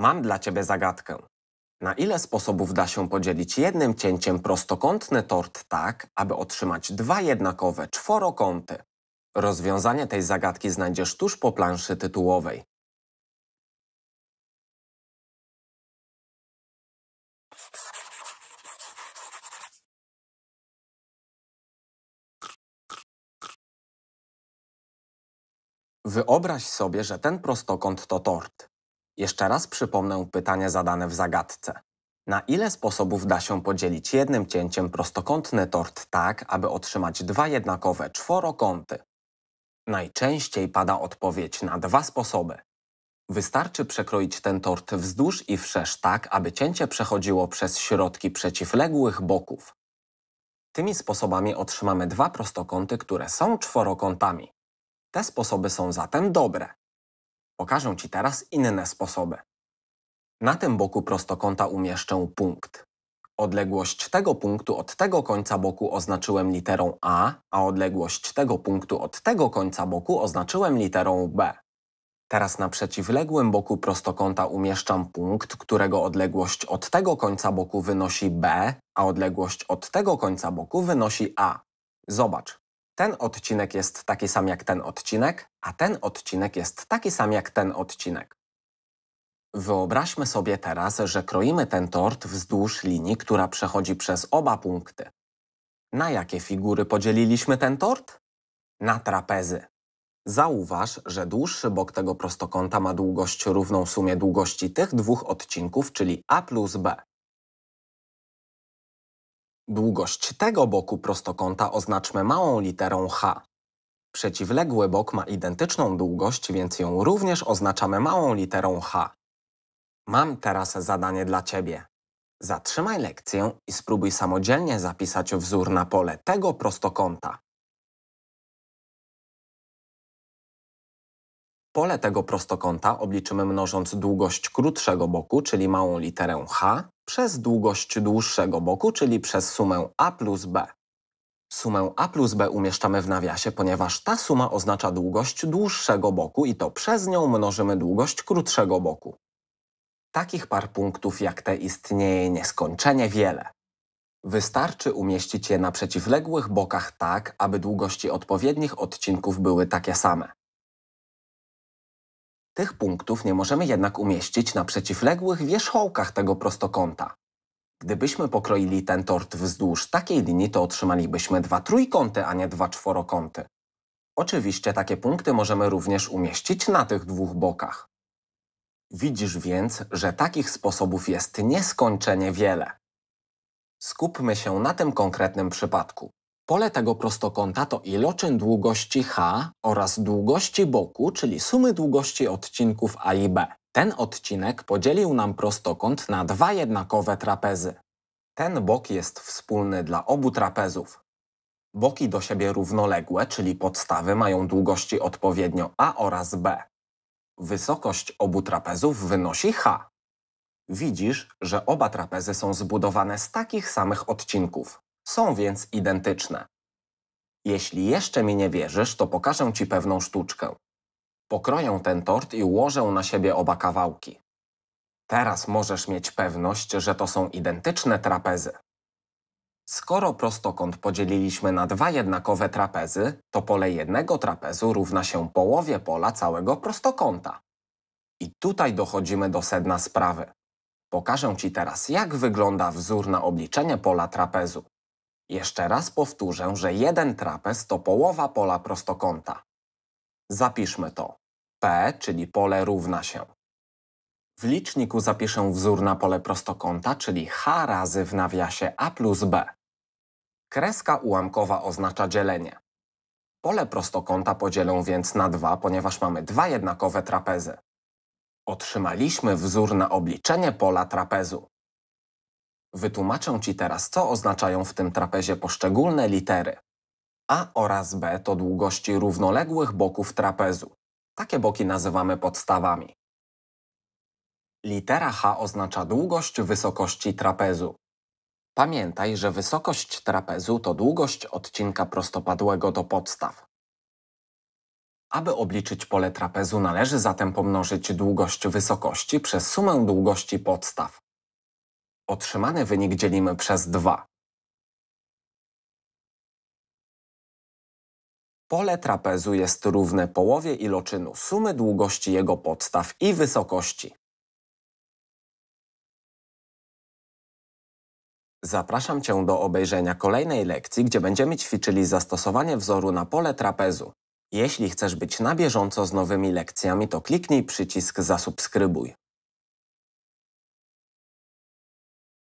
Mam dla Ciebie zagadkę. Na ile sposobów da się podzielić jednym cięciem prostokątny tort tak, aby otrzymać dwa jednakowe czworokąty? Rozwiązanie tej zagadki znajdziesz tuż po planszy tytułowej. Wyobraź sobie, że ten prostokąt to tort. Jeszcze raz przypomnę pytanie zadane w zagadce. Na ile sposobów da się podzielić jednym cięciem prostokątny tort tak, aby otrzymać dwa jednakowe czworokąty? Najczęściej pada odpowiedź na dwa sposoby. Wystarczy przekroić ten tort wzdłuż i wszerz tak, aby cięcie przechodziło przez środki przeciwległych boków. Tymi sposobami otrzymamy dwa prostokąty, które są czworokątami. Te sposoby są zatem dobre. Pokażę Ci teraz inne sposoby. Na tym boku prostokąta umieszczę punkt. Odległość tego punktu od tego końca boku oznaczyłem literą A, a odległość tego punktu od tego końca boku oznaczyłem literą B. Teraz na przeciwległym boku prostokąta umieszczam punkt, którego odległość od tego końca boku wynosi B, a odległość od tego końca boku wynosi A. Zobacz, ten odcinek jest taki sam jak ten odcinek, a ten odcinek jest taki sam jak ten odcinek. Wyobraźmy sobie teraz, że kroimy ten tort wzdłuż linii, która przechodzi przez oba punkty. Na jakie figury podzieliliśmy ten tort? Na trapezy. Zauważ, że dłuższy bok tego prostokąta ma długość równą sumie długości tych dwóch odcinków, czyli a plus b. Długość tego boku prostokąta oznaczmy małą literą h. Przeciwległy bok ma identyczną długość, więc ją również oznaczamy małą literą h. Mam teraz zadanie dla Ciebie. Zatrzymaj lekcję i spróbuj samodzielnie zapisać wzór na pole tego prostokąta. Pole tego prostokąta obliczymy mnożąc długość krótszego boku, czyli małą literę h, przez długość dłuższego boku, czyli przez sumę a plus b. Sumę a plus b umieszczamy w nawiasie, ponieważ ta suma oznacza długość dłuższego boku i to przez nią mnożymy długość krótszego boku. Takich par punktów jak te istnieje nieskończenie wiele. Wystarczy umieścić je na przeciwległych bokach tak, aby długości odpowiednich odcinków były takie same. Tych punktów nie możemy jednak umieścić na przeciwległych wierzchołkach tego prostokąta. Gdybyśmy pokroili ten tort wzdłuż takiej linii, to otrzymalibyśmy dwa trójkąty, a nie dwa czworokąty. Oczywiście takie punkty możemy również umieścić na tych dwóch bokach. Widzisz więc, że takich sposobów jest nieskończenie wiele. Skupmy się na tym konkretnym przypadku. Pole tego prostokąta to iloczyn długości h oraz długości boku, czyli sumy długości odcinków a i b. Ten odcinek podzielił nam prostokąt na dwa jednakowe trapezy. Ten bok jest wspólny dla obu trapezów. Boki do siebie równoległe, czyli podstawy, mają długości odpowiednio a oraz b. Wysokość obu trapezów wynosi h. Widzisz, że oba trapezy są zbudowane z takich samych odcinków są więc identyczne. Jeśli jeszcze mi nie wierzysz, to pokażę Ci pewną sztuczkę. Pokroję ten tort i ułożę na siebie oba kawałki. Teraz możesz mieć pewność, że to są identyczne trapezy. Skoro prostokąt podzieliliśmy na dwa jednakowe trapezy, to pole jednego trapezu równa się połowie pola całego prostokąta. I tutaj dochodzimy do sedna sprawy. Pokażę Ci teraz, jak wygląda wzór na obliczenie pola trapezu. Jeszcze raz powtórzę, że jeden trapez to połowa pola prostokąta. Zapiszmy to. P, czyli pole równa się. W liczniku zapiszę wzór na pole prostokąta, czyli h razy w nawiasie a plus b. Kreska ułamkowa oznacza dzielenie. Pole prostokąta podzielę więc na dwa, ponieważ mamy dwa jednakowe trapezy. Otrzymaliśmy wzór na obliczenie pola trapezu. Wytłumaczę Ci teraz, co oznaczają w tym trapezie poszczególne litery. A oraz B to długości równoległych boków trapezu. Takie boki nazywamy podstawami. Litera H oznacza długość wysokości trapezu. Pamiętaj, że wysokość trapezu to długość odcinka prostopadłego do podstaw. Aby obliczyć pole trapezu należy zatem pomnożyć długość wysokości przez sumę długości podstaw. Otrzymany wynik dzielimy przez 2. Pole trapezu jest równe połowie iloczynu sumy długości jego podstaw i wysokości. Zapraszam Cię do obejrzenia kolejnej lekcji, gdzie będziemy ćwiczyli zastosowanie wzoru na pole trapezu. Jeśli chcesz być na bieżąco z nowymi lekcjami, to kliknij przycisk zasubskrybuj.